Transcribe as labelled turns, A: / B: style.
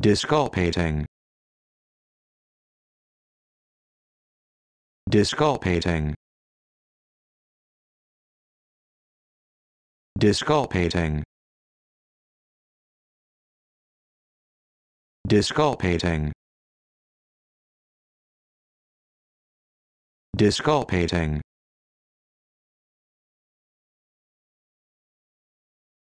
A: Disculpating. Disculpating. Disculpating. Disculpating. Disculpating.